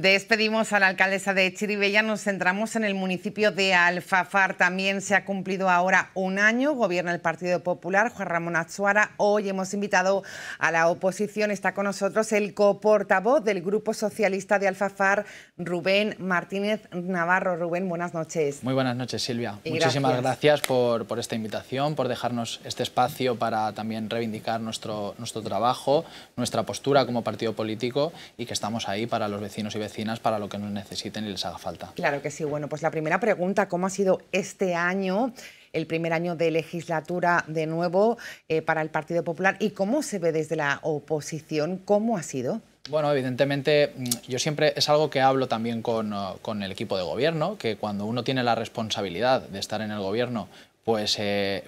Despedimos a la alcaldesa de Chiribella, nos centramos en el municipio de Alfafar. También se ha cumplido ahora un año, gobierna el Partido Popular, Juan Ramón Azuara. Hoy hemos invitado a la oposición, está con nosotros el coportavoz del Grupo Socialista de Alfafar, Rubén Martínez Navarro. Rubén, buenas noches. Muy buenas noches, Silvia. Muchísimas gracias, por, por, esta invitación, por dejarnos este espacio para también reivindicar nuestro, nuestro trabajo, nuestra postura como partido político y que estamos ahí para los vecinos y vecinas para lo que nos necesiten y les haga falta. Claro que sí. Bueno, pues la primera pregunta, ¿cómo ha sido este año? el primer año de legislatura de nuevo eh, para el Partido Popular y cómo se ve desde la oposición, cómo ha sido. Bueno, evidentemente mm, yo siempre es algo que hablo también con, oh, con, el equipo de gobierno, que cuando uno tiene la responsabilidad de estar en el gobierno pues eh,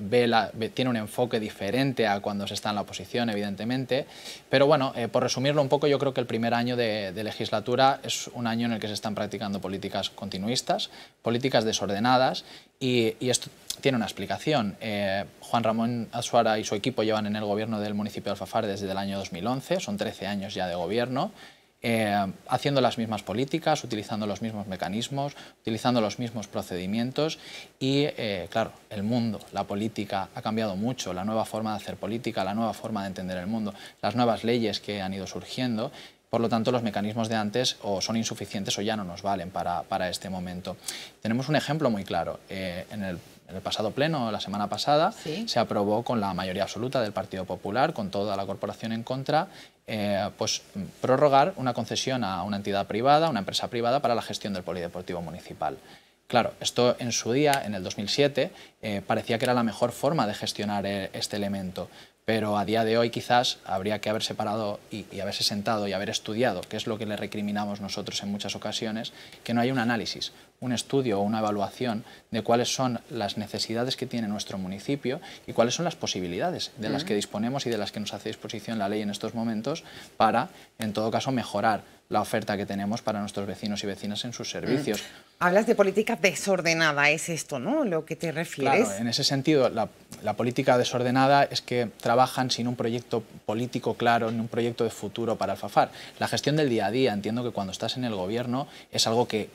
tiene un enfoque diferente a cuando se está en la oposición, evidentemente. Pero bueno, eh, por resumirlo un poco, yo creo que el primer año de, legislatura es un año en el que se están practicando políticas continuistas, políticas desordenadas, y, esto tiene una explicación. Eh, Juan Ramón Azuara y su equipo llevan en el gobierno del municipio de Alfafar desde el año 2011, son 13 años ya de gobierno. Eh, haciendo las mismas políticas, utilizando los mismos mecanismos, utilizando los mismos procedimientos y, eh, claro, el mundo, la política ha cambiado mucho, la nueva forma de hacer política, la nueva forma de entender el mundo, las nuevas leyes que han ido surgiendo por lo tanto, los mecanismos de antes o son insuficientes o ya no nos valen para, este momento. Tenemos un ejemplo muy claro. Eh, en, el, pasado pleno, la semana pasada, se aprobó con la mayoría absoluta del Partido Popular, con toda la corporación en contra, eh, pues, prorrogar una concesión a una entidad privada, una empresa privada, para la gestión del polideportivo municipal. Claro, esto en su día, en el 2007, eh, parecía que era la mejor forma de gestionar eh, este elemento, pero a día de hoy quizás habría que haber separado y, haberse sentado y haber estudiado, que es lo que le recriminamos nosotros en muchas ocasiones, que no hay un análisis un estudio o una evaluación de cuáles son las necesidades que tiene nuestro municipio y cuáles son las posibilidades de las que disponemos y de las que nos hace disposición la ley en estos momentos para, en todo caso, mejorar la oferta que tenemos para nuestros vecinos y vecinas en sus servicios. Hablas de política desordenada, es esto, ¿no? Lo que te refieres. Claro, en ese sentido, la, política desordenada es que trabajan sin un proyecto político claro, sin un proyecto de futuro para Alfafar. La gestión del día a día, entiendo que cuando estás en el gobierno es algo que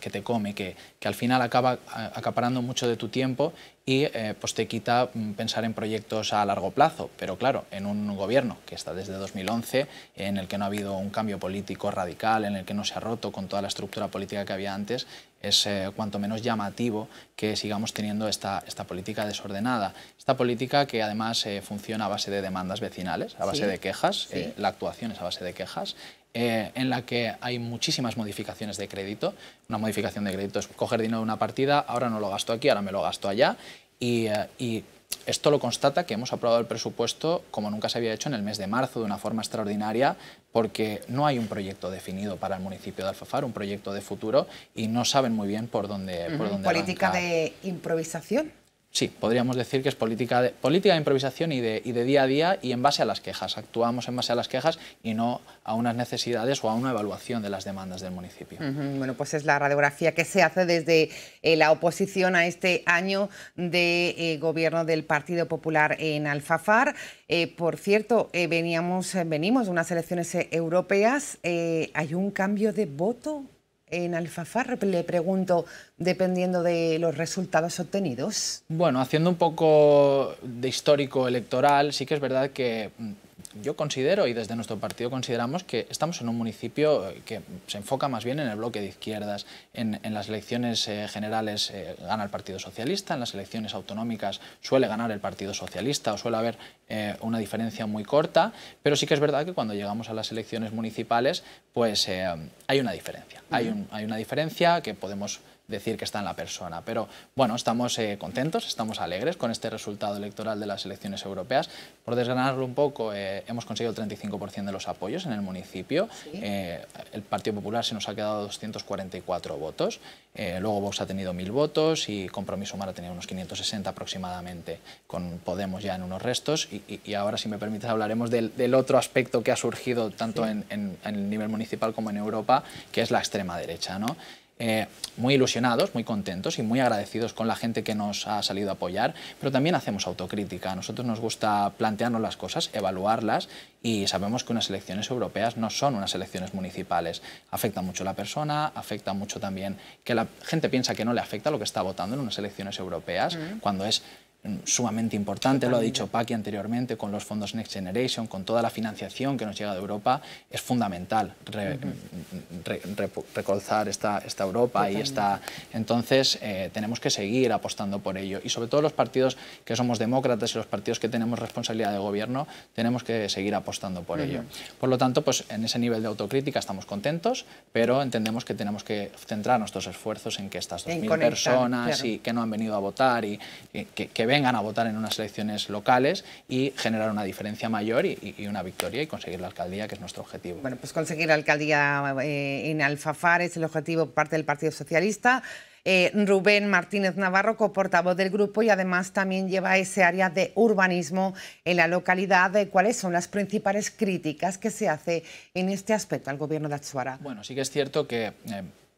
que te come, que, al final acaba acaparando mucho de tu tiempo y eh, pues te quita mm, pensar en proyectos a largo plazo. Pero claro, en un gobierno que está desde 2011, en el que no ha habido un cambio político radical, en el que no se ha roto con toda la estructura política que había antes, es eh, cuanto menos llamativo que sigamos teniendo esta, esta política desordenada. Esta política que además eh, funciona a base de demandas vecinales, a base de quejas, la actuación es a base de quejas, eh, en la que hay muchísimas modificaciones de crédito. Una modificación de crédito es coger dinero de una partida, ahora no lo gasto aquí, ahora me lo gasto allá. Eh, y, esto lo constata que hemos aprobado el presupuesto como nunca se había hecho en el mes de marzo de una forma extraordinaria porque no hay un proyecto definido para el municipio de Alfafar, un proyecto de futuro y no saben muy bien por dónde... por Política de improvisación sí, podríamos decir que es política de, política de improvisación y de, día a día y en base a las quejas. Actuamos en base a las quejas y no a unas necesidades o a una evaluación de las demandas del municipio. Bueno, pues es la radiografía que se hace desde eh, la oposición a este año de eh, gobierno del Partido Popular en Alfafar. Eh, por cierto, veníamos, venimos de unas elecciones europeas. ¿Hay un cambio de voto en Alfafar? Le pregunto, dependiendo de los resultados obtenidos. Bueno, haciendo un poco de histórico electoral, sí que es verdad que mm, yo considero, y desde nuestro partido consideramos, que estamos en un municipio eh, que se enfoca más bien en el bloque de izquierdas. En, las elecciones eh, generales eh, gana el Partido Socialista, en las elecciones autonómicas suele ganar el Partido Socialista o suele haber eh, una diferencia muy corta, pero sí que es verdad que cuando llegamos a las elecciones municipales, pues eh, hay una diferencia. hay, hay una diferencia que podemos decir que está en la persona. Pero bueno, estamos eh, contentos, estamos alegres con este resultado electoral de las elecciones europeas. Por desgranarlo un poco, hemos conseguido el 35% de los apoyos en el municipio. el Partido Popular se nos ha quedado 244 votos. luego Vox ha tenido 1.000 votos y Compromiso Humano ha tenido unos 560 aproximadamente, con Podemos ya en unos restos y y, ahora, si me permites, hablaremos del, otro aspecto que ha surgido tanto en, el nivel municipal como en Europa, que es la extrema derecha. ¿no? Eh, muy ilusionados, muy contentos y muy agradecidos con la gente que nos ha salido a apoyar, pero también hacemos autocrítica. A nosotros nos gusta plantearnos las cosas, evaluarlas y sabemos que unas elecciones europeas no son unas elecciones municipales. Afecta mucho a la persona, afecta mucho también que la gente piensa que no le afecta lo que está votando en unas elecciones europeas, mm. cuando es sumamente importante, lo ha dicho Paqui anteriormente, con los fondos Next Generation, con toda la financiación que nos llega de Europa, es fundamental recolzar esta, esta Europa y esta... Entonces, eh, tenemos que seguir apostando por ello. Y sobre todo los partidos que somos demócratas y los partidos que tenemos responsabilidad de gobierno, tenemos que seguir apostando por ello. Por lo tanto, pues en ese nivel de autocrítica estamos contentos, pero entendemos que tenemos que centrar nuestros esfuerzos en que estas 2.000 personas y que no han venido a votar y, que, que vengan a votar en unas elecciones locales y generar una diferencia mayor y, una victoria y conseguir la alcaldía, que es nuestro objetivo. Bueno, pues conseguir la alcaldía eh, en Alfafar es el objetivo parte del Partido Socialista. Eh, Rubén Martínez Navarro, coportavoz del grupo y además también lleva ese área de urbanismo en la localidad. Eh, ¿Cuáles son las principales críticas que se hace en este aspecto al gobierno de Azuara Bueno, sí que es cierto que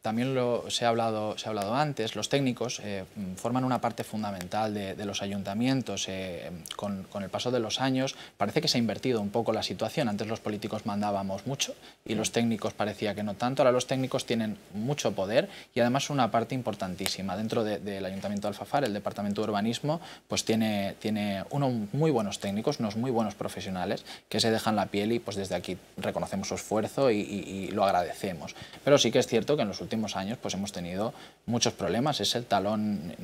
también lo, se, ha hablado, se ha hablado antes, los técnicos eh, forman una parte fundamental de, los ayuntamientos. Eh, con, el paso de los años parece que se ha invertido un poco la situación. Antes los políticos mandábamos mucho y los técnicos parecía que no tanto. Ahora los técnicos tienen mucho poder y además una parte importantísima. Dentro del Ayuntamiento de Alfafar, el Departamento de Urbanismo, pues tiene, tiene unos muy buenos técnicos, unos muy buenos profesionales que se dejan la piel y pues desde aquí reconocemos su esfuerzo y, y lo agradecemos. Pero sí que es cierto que en los últimos últimos años pues hemos tenido muchos problemas. Es el talón,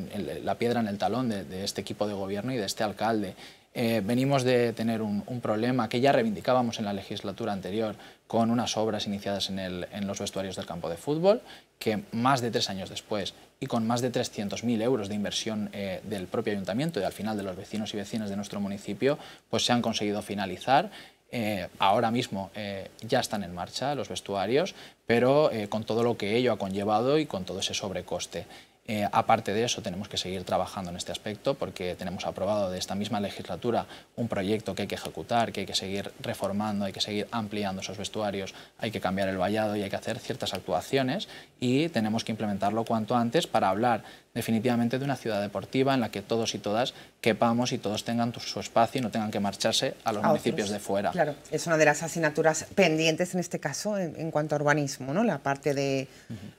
la piedra en el talón de, este equipo de gobierno y de este alcalde. Eh, venimos de tener un, problema que ya reivindicábamos en la legislatura anterior con unas obras iniciadas en, los vestuarios del campo de fútbol, que más de tres años después y con más de 300.000 euros de inversión eh, del propio ayuntamiento y al final de los vecinos y vecinas de nuestro municipio, pues se han conseguido finalizar. Eh, ahora mismo eh, ya están en marcha los vestuarios, pero eh, con todo lo que ello ha conllevado y con todo ese sobrecoste. aparte de eso, tenemos que seguir trabajando en este aspecto porque tenemos aprobado de esta misma legislatura un proyecto que hay que ejecutar, que hay que seguir reformando, hay que seguir ampliando esos vestuarios, hay que cambiar el vallado y hay que hacer ciertas actuaciones y tenemos que implementarlo cuanto antes para hablar definitivamente de una ciudad deportiva en la que todos y todas quepamos y todos tengan su espacio y no tengan que marcharse a los municipios de fuera. Claro, es una de las asignaturas pendientes en este caso en, cuanto a urbanismo, ¿no? La parte de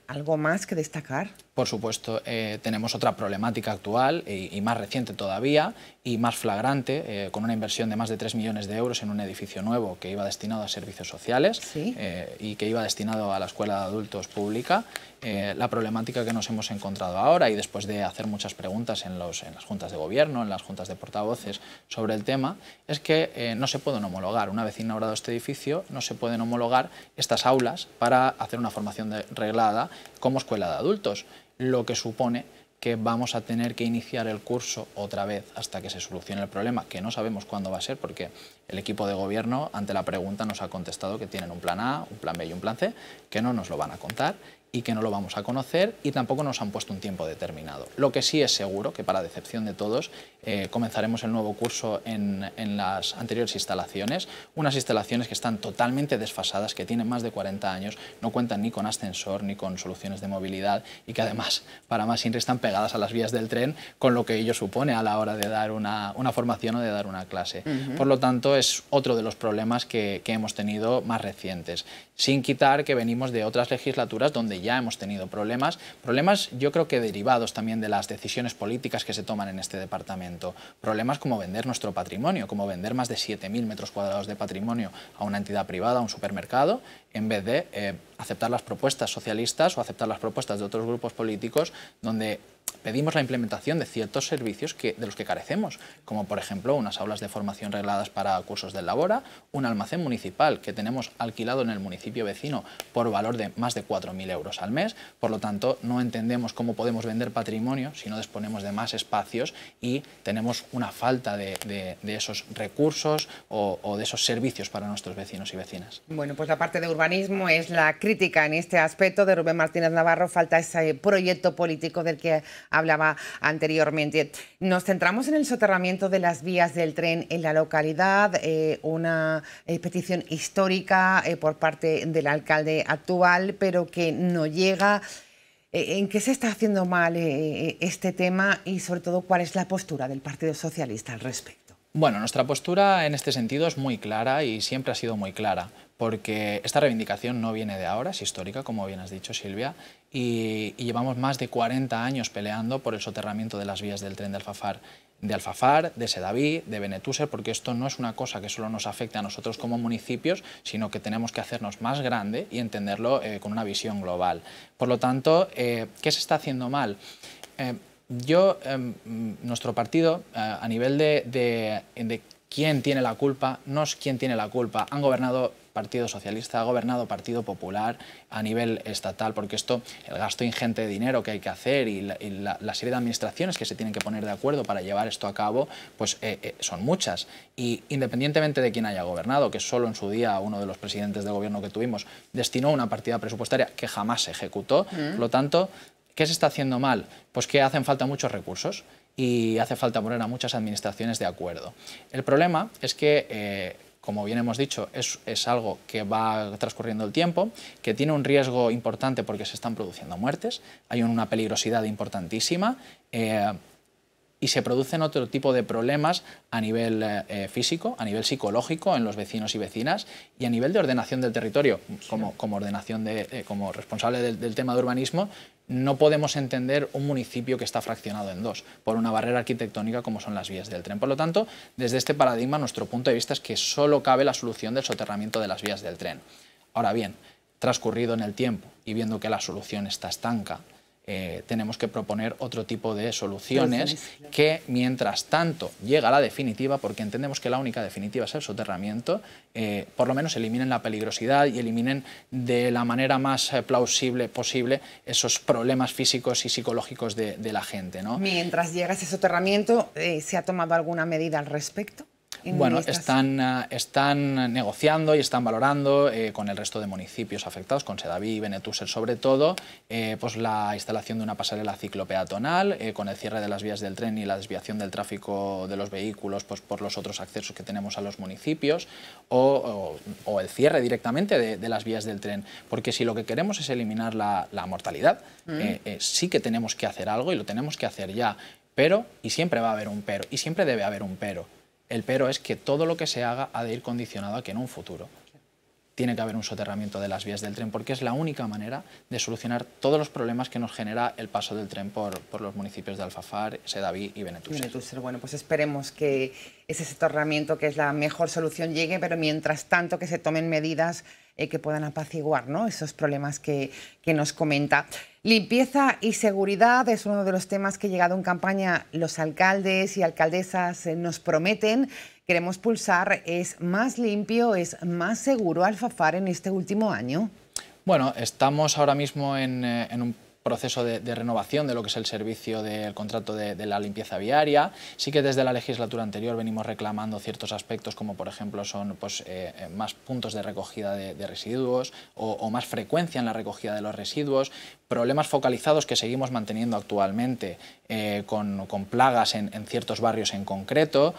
algo más que destacar. Por supuesto, eh, tenemos otra problemática actual y, más reciente todavía y más flagrante, eh, con una inversión de más de 3 millones de euros en un edificio nuevo que iba destinado a servicios sociales eh, y que iba destinado a la escuela de adultos pública eh, la problemática que nos hemos encontrado ahora y después de hacer muchas preguntas en, las juntas de gobierno, en las juntas de portavoces sobre el tema, es que eh, no se pueden homologar, una vez inaugurado este edificio, no se pueden homologar estas aulas para hacer una formación reglada como escuela de adultos, lo que supone que vamos a tener que iniciar el curso otra vez hasta que se solucione el problema, que no sabemos cuándo va a ser porque el equipo de gobierno ante la pregunta nos ha contestado que tienen un plan A, un plan B y un plan C, que no nos lo van a contar y que no lo vamos a conocer y tampoco nos han puesto un tiempo determinado. Lo que sí es seguro, que para decepción de todos, eh, comenzaremos el nuevo curso en, en, las anteriores instalaciones, unas instalaciones que están totalmente desfasadas, que tienen más de 40 años, no cuentan ni con ascensor ni con soluciones de movilidad y que además, para más siempre están pegadas a las vías del tren, con lo que ello supone a la hora de dar una, una formación o de dar una clase. Por lo tanto, es otro de los problemas que, que hemos tenido más recientes, sin quitar que venimos de otras legislaturas donde ya hemos tenido problemas, problemas yo creo que derivados también de las decisiones políticas que se toman en este departamento, problemas como vender nuestro patrimonio, como vender más de 7.000 metros cuadrados de patrimonio a una entidad privada, a un supermercado, en vez de eh, aceptar las propuestas socialistas o aceptar las propuestas de otros grupos políticos donde pedimos la implementación de ciertos servicios que, de los que carecemos, como por ejemplo unas aulas de formación regladas para cursos de Labora, un almacén municipal que tenemos alquilado en el municipio vecino por valor de más de 4.000 euros al mes, por lo tanto no entendemos cómo podemos vender patrimonio si no disponemos de más espacios y tenemos una falta de, esos recursos o, o de esos servicios para nuestros vecinos y vecinas. Bueno, pues la parte de urbanismo es la crítica en este aspecto de Rubén Martínez Navarro, falta ese proyecto político del que hablaba anteriormente. Nos centramos en el soterramiento de las vías del tren en la localidad, eh, una eh, petición histórica eh, por parte del alcalde actual, pero que no llega. ¿En qué se está haciendo mal este tema y sobre todo cuál es la postura del Partido Socialista al respecto? Bueno, nuestra postura en este sentido es muy clara y siempre ha sido muy clara, porque esta reivindicación no viene de ahora, es histórica, como bien has dicho Silvia, y, llevamos más de 40 años peleando por el soterramiento de las vías del tren de Alfafar de Alfafar, de Sedaví, de Benetuser, porque esto no es una cosa que solo nos afecte a nosotros como municipios, sino que tenemos que hacernos más grande y entenderlo eh, con una visión global. Por lo tanto, eh, ¿qué se está haciendo mal? Eh, yo, em, nuestro partido, eh, a nivel de, quién tiene la culpa, no es quién tiene la culpa. Han gobernado Partido Socialista, ha gobernado Partido Popular a nivel estatal, porque esto, el gasto ingente de dinero que hay que hacer y la, serie de administraciones que se tienen que poner de acuerdo para llevar esto a cabo, pues eh, eh, son muchas. Y independientemente de quién haya gobernado, que solo en su día uno de los presidentes del gobierno que tuvimos destinó una partida presupuestaria que jamás se ejecutó, mm. por lo tanto, ¿Qué se está haciendo mal? Pues que hacen falta muchos recursos y hace falta poner a muchas administraciones de acuerdo. El problema es que, eh, como bien hemos dicho, es, algo que va transcurriendo el tiempo, que tiene un riesgo importante porque se están produciendo muertes, hay una peligrosidad importantísima. Eh, y se producen otro tipo de problemas a nivel eh, físico, a nivel psicológico en los vecinos y vecinas y a nivel de ordenación del territorio. Como, ordenación de, eh, como responsable del, del tema de urbanismo, no podemos entender un municipio que está fraccionado en dos por una barrera arquitectónica como son las vías del tren. Por lo tanto, desde este paradigma, nuestro punto de vista es que solo cabe la solución del soterramiento de las vías del tren. Ahora bien, transcurrido en el tiempo y viendo que la solución está estanca, eh, tenemos que proponer otro tipo de soluciones que, mientras tanto, llega la definitiva, porque entendemos que la única definitiva es el soterramiento, eh, por lo menos eliminen la peligrosidad y eliminen de la manera más eh, plausible posible esos problemas físicos y psicológicos de, la gente. ¿no? Mientras llega ese soterramiento, ¿se ha tomado alguna medida al respecto? Bueno, eh, están, negociando y están valorando eh, con el resto de municipios afectados, con Sedaví y sobre todo, eh, pues la instalación de una pasarela ciclopeatonal, con el cierre de las vías del tren y la desviación del tráfico de los vehículos pues, por los otros accesos que tenemos a los municipios, o, el cierre directamente de, las vías del tren. Porque si lo que queremos es eliminar la, mortalidad, mm. sí que tenemos que hacer algo y lo tenemos que hacer ya. Pero, y siempre va a haber un pero, y siempre debe haber un pero. El pero es que todo lo que se haga ha de ir condicionado a que en un futuro tiene que haber un soterramiento de las vías del tren porque es la única manera de solucionar todos los problemas que nos genera el paso del tren por, los municipios de Alfafar, Sedaví y Benetússer. Bueno, pues esperemos que ese soterramiento, que es la mejor solución, llegue, pero mientras tanto que se tomen medidas eh, que puedan apaciguar ¿no? esos problemas que, nos comenta. Limpieza y seguridad es uno de los temas que llegado en campaña los alcaldes y alcaldesas eh, nos prometen. Queremos pulsar, es más limpio, es más seguro Alfafar en este último año. Bueno, estamos ahora mismo en, eh, en un proceso de, renovación de lo que es el servicio del contrato de, la limpieza viaria. Sí que desde la legislatura anterior venimos reclamando ciertos aspectos como por ejemplo son pues, eh, eh, más puntos de recogida de, residuos o, más frecuencia en la recogida de los residuos, problemas focalizados que seguimos manteniendo actualmente eh, con, plagas en, ciertos barrios en concreto.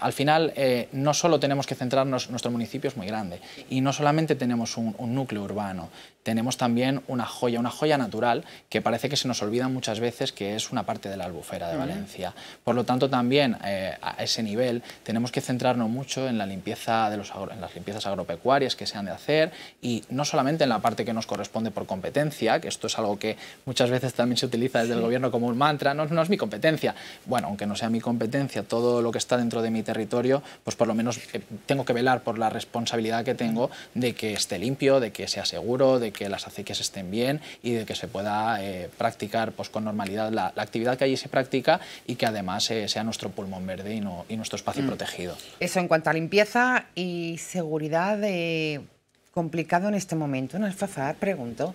al final no solo tenemos que centrarnos, nuestro municipio es muy grande y no solamente tenemos un núcleo urbano, tenemos también una joya, una joya natural que parece que se nos olvida muchas veces que es una parte de la albufera de Valencia. Por lo tanto, también eh, a ese nivel tenemos que centrarnos mucho en, la limpieza de los en las limpiezas agropecuarias que se han de hacer y no solamente en la parte que nos corresponde por competencia, que esto es algo que muchas veces también se utiliza desde el gobierno como un mantra, no, es mi competencia. Bueno, aunque no sea mi competencia, todo lo que está dentro de mi territorio, pues por lo menos eh, tengo que velar por la responsabilidad que tengo de que esté limpio, de que sea seguro, de que las acequias estén bien y de que se pueda eh, practicar pues, con normalidad la, actividad que allí se practica y que además eh, sea nuestro pulmón verde y, nuestro espacio mm. protegido. Eso en cuanto a limpieza y seguridad, eh, complicado en este momento, ¿no es Pregunto.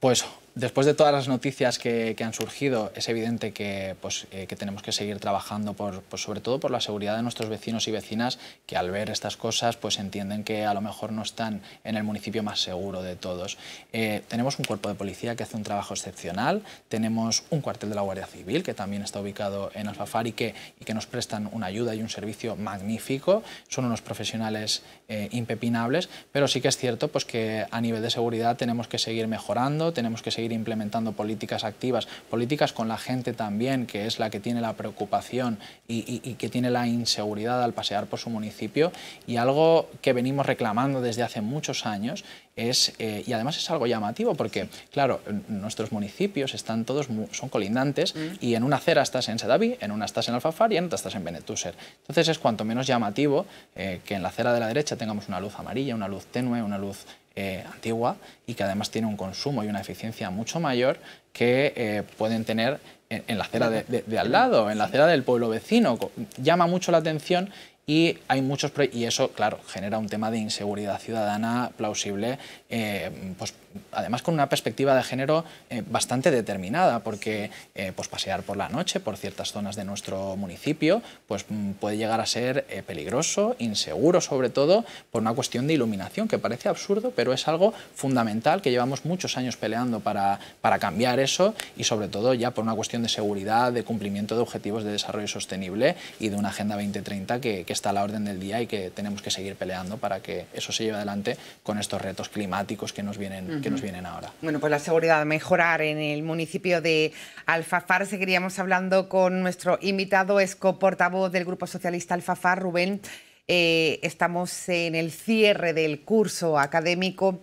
Pues después de todas las noticias que, han surgido, es evidente que, pues, eh, tenemos que seguir trabajando, por, pues, sobre todo por la seguridad de nuestros vecinos y vecinas, que al ver estas cosas pues, entienden que a lo mejor no están en el municipio más seguro de todos. Eh, tenemos un cuerpo de policía que hace un trabajo excepcional, tenemos un cuartel de la Guardia Civil que también está ubicado en Alfafar y que, y que nos prestan una ayuda y un servicio magnífico, son unos profesionales eh, impepinables, pero sí que es cierto pues, que a nivel de seguridad tenemos que seguir mejorando, tenemos que seguir implementando políticas activas, políticas con la gente también, que es la que tiene la preocupación y, que tiene la inseguridad al pasear por su municipio. Y algo que venimos reclamando desde hace muchos años es, eh, y además es algo llamativo porque, claro, nuestros municipios están todos, son colindantes mm. y en una acera estás en Sedaví, en una estás en Alfafar y en otra estás en Benetúser. Entonces es cuanto menos llamativo eh, que en la acera de la derecha tengamos una luz amarilla, una luz tenue, una luz eh, antigua y que además tiene un consumo y una eficiencia mucho mayor que eh, pueden tener en, la acera de, al lado, en la acera del pueblo vecino. Llama mucho la atención y hay muchos y eso, claro, genera un tema de inseguridad ciudadana plausible, eh, pues, además con una perspectiva de género eh, bastante determinada, porque eh, pues pasear por la noche por ciertas zonas de nuestro municipio pues, mm, puede llegar a ser eh, peligroso, inseguro sobre todo, por una cuestión de iluminación, que parece absurdo, pero es algo fundamental que llevamos muchos años peleando para, para cambiar eso y sobre todo ya por una cuestión de seguridad, de cumplimiento de objetivos de desarrollo sostenible y de una Agenda 2030 que, está a la orden del día y que tenemos que seguir peleando para que eso se lleve adelante con estos retos climáticos que nos vienen nos vienen ahora. Bueno, pues la seguridad mejorar en el municipio de Alfafar. Seguiríamos hablando con nuestro invitado, es portavoz del Grupo Socialista Alfafar, Rubén. Eh, estamos en el cierre del curso académico.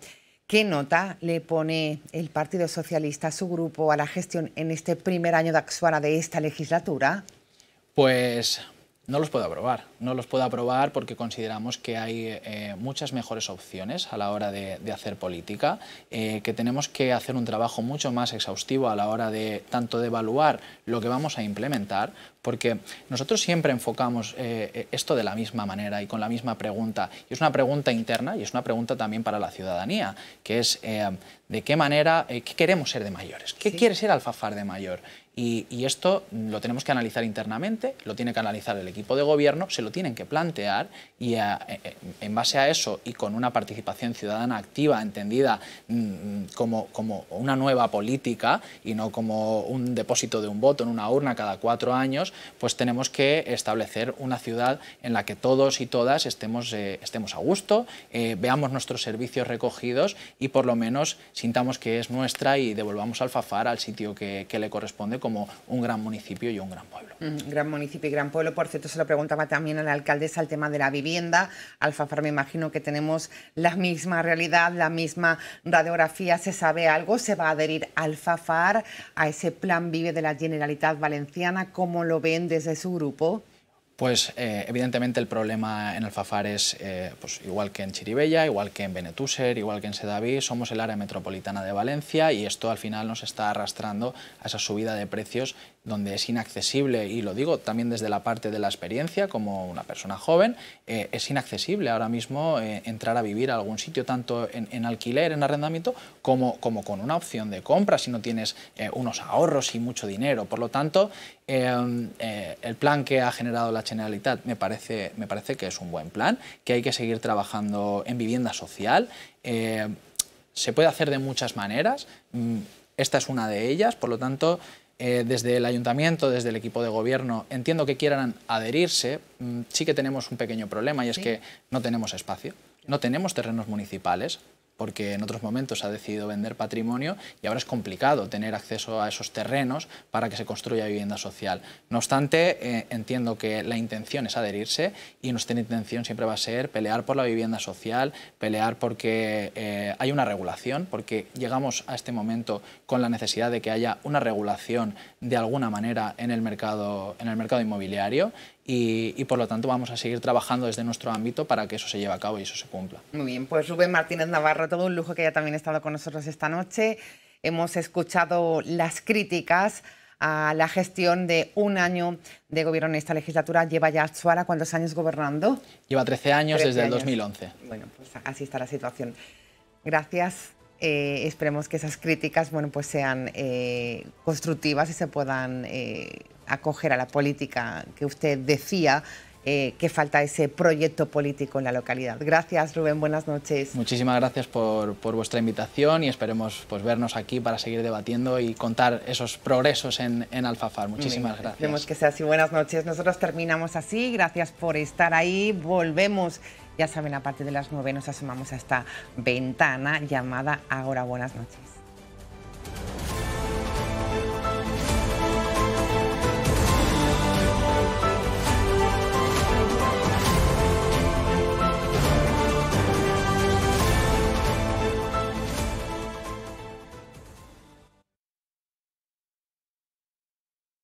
¿Qué nota le pone el Partido Socialista a su grupo a la gestión en este primer año de Axuana de esta legislatura? Pues no los puedo aprobar, no los puedo aprobar porque consideramos que hay eh, muchas mejores opciones a la hora de, hacer política, eh, que tenemos que hacer un trabajo mucho más exhaustivo a la hora de tanto de evaluar lo que vamos a implementar, porque nosotros siempre enfocamos eh, esto de la misma manera y con la misma pregunta. Y es una pregunta interna y es una pregunta también para la ciudadanía, que es de qué manera, qué queremos ser de mayores, qué quiere ser Alfafar de mayor. Y, esto lo tenemos que analizar internamente, lo tiene que analizar el equipo de gobierno, se lo tienen que plantear y e, e, en base a eso y con una participación ciudadana activa, entendida mm, mm, como, como una nueva política y no como un depósito de un voto en una urna cada cuatro años, pues tenemos que establecer una ciudad en la que todos y todas estemos, eh, estemos a gusto, eh, veamos nuestros servicios recogidos y por lo menos sintamos que es nuestra y devolvamos al FAFAR al sitio que le corresponde como un gran municipio y un gran pueblo. Mm, gran municipio y gran pueblo. Por cierto, se lo preguntaba también a la alcaldesa el tema de la vivienda. Alfafar, me imagino que tenemos la misma realidad, la misma radiografía. ¿Se sabe algo? ¿Se va a adherir Alfafar a ese plan Vive de la Generalitat Valenciana? ¿Cómo lo ven desde su grupo? pues eh, evidentemente el problema en Alfafar es, eh, pues, igual que en Chiribella, igual que en Benetúser, igual que en Sedaví, somos el área metropolitana de Valencia y esto al final nos está arrastrando a esa subida de precios donde es inaccesible, y lo digo también desde la parte de la experiencia, como una persona joven, eh, es inaccesible ahora mismo entrar a vivir a algún sitio, tanto en, en alquiler, en arrendamiento, como, como, con una opción de compra si no tienes unos ahorros y mucho dinero. Por lo tanto, Em, eh, el plan que ha generado la Generalitat me parece, me parece que es un buen plan, que hay que seguir trabajando en vivienda social. Em, se puede hacer de muchas maneras, mm, esta es una de ellas, por lo tanto, eh, desde el ayuntamiento, desde el equipo de gobierno, entiendo que quieran adherirse, mm, sí que tenemos un pequeño problema y es que no tenemos espacio, no tenemos terrenos municipales, porque en otros momentos ha decidido vender patrimonio y ahora es complicado tener acceso a esos terrenos para que se construya vivienda social. No obstante, eh, entiendo que la intención es adherirse y nuestra intención siempre va a ser pelear por la vivienda social, pelear porque eh, hay una regulación, porque llegamos a este momento con la necesidad de que haya una regulación de alguna manera en el mercado, en el mercado inmobiliario y, por lo tanto vamos a seguir trabajando desde nuestro ámbito para que eso se lleve a cabo y eso se cumpla. Muy bien, pues Rubén Martínez Navarro, todo un lujo que haya también estado con nosotros esta noche. Hemos escuchado las críticas a la gestión de un año de gobierno en esta legislatura. Lleva ya Suara cuántos años gobernando? Lleva 13 años desde el 2011. Bueno, pues así está la situación. Gracias. Eh, esperemos que esas críticas bueno, pues sean eh, constructivas y se puedan... Eh, acoger a la política que usted decía, eh, que falta ese proyecto político en la localidad. Gracias, Rubén, buenas noches. Muchísimas gracias por, vuestra invitación y esperemos pues, vernos aquí para seguir debatiendo y contar esos progresos en, Alfafar. Muchísimas gracias. Esperemos que sea así. Buenas noches. Nosotros terminamos así. Gracias por estar ahí. Volvemos. Ya saben, a partir de las nueve nos asomamos a esta ventana llamada Ahora Buenas noches.